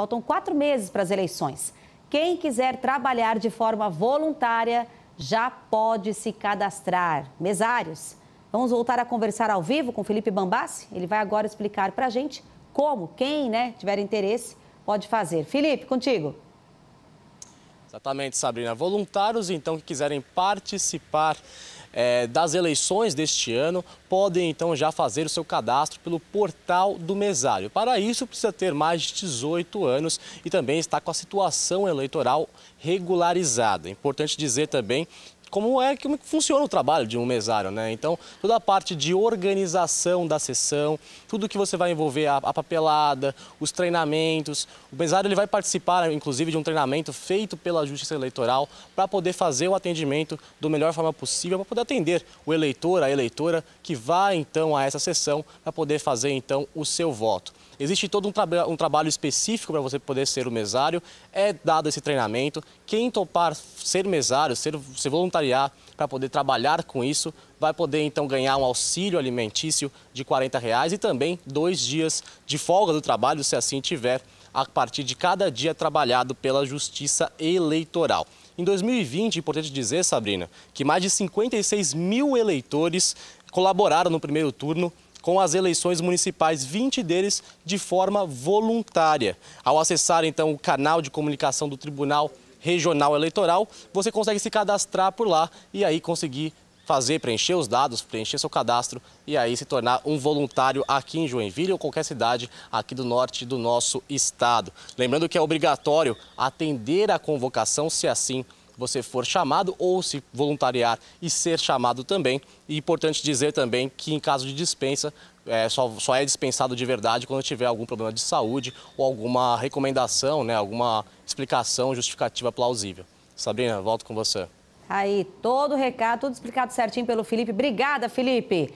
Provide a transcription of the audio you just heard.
faltam quatro meses para as eleições. Quem quiser trabalhar de forma voluntária já pode se cadastrar. Mesários, vamos voltar a conversar ao vivo com Felipe Bambassi? Ele vai agora explicar para a gente como, quem né, tiver interesse, pode fazer. Felipe, contigo. Exatamente, Sabrina. Voluntários, então, que quiserem participar é, das eleições deste ano podem então já fazer o seu cadastro pelo portal do mesário. Para isso, precisa ter mais de 18 anos e também estar com a situação eleitoral regularizada. É importante dizer também como é como é funciona o trabalho de um mesário, né? Então, toda a parte de organização da sessão, tudo que você vai envolver, a, a, papelada, os treinamentos. O mesário ele vai participar, inclusive, de um treinamento feito pela Justiça Eleitoral para poder fazer o atendimento da melhor forma possível, para poder atender o eleitor, a eleitora que vai, então, a essa sessão para poder fazer, então, o seu voto. Existe todo um, tra um trabalho específico para você poder ser o mesário, é dado esse treinamento. Quem topar ser mesário, ser, se voluntariar para poder trabalhar com isso, vai poder então ganhar um auxílio alimentício de 40 reais e também dois dias de folga do trabalho, se assim tiver, a partir de cada dia trabalhado pela Justiça Eleitoral. Em 2020, importante dizer, Sabrina, que mais de 56 mil eleitores colaboraram no primeiro turno com as eleições municipais, 20 deles de forma voluntária. Ao acessar então o canal de comunicação do Tribunal Regional Eleitoral, você consegue se cadastrar por lá e aí conseguir fazer, preencher os dados, preencher seu cadastro e aí se tornar um voluntário aqui em Joinville ou qualquer cidade aqui do norte do nosso estado. Lembrando que é obrigatório atender a convocação se assim você for chamado ou se voluntariar e ser chamado também. E importante dizer também que em caso de dispensa, é, só, só é dispensado de verdade quando tiver algum problema de saúde ou alguma recomendação, né, alguma explicação justificativa plausível. Sabrina, volto com você. Aí, todo o recado, tudo explicado certinho pelo Felipe. Obrigada, Felipe.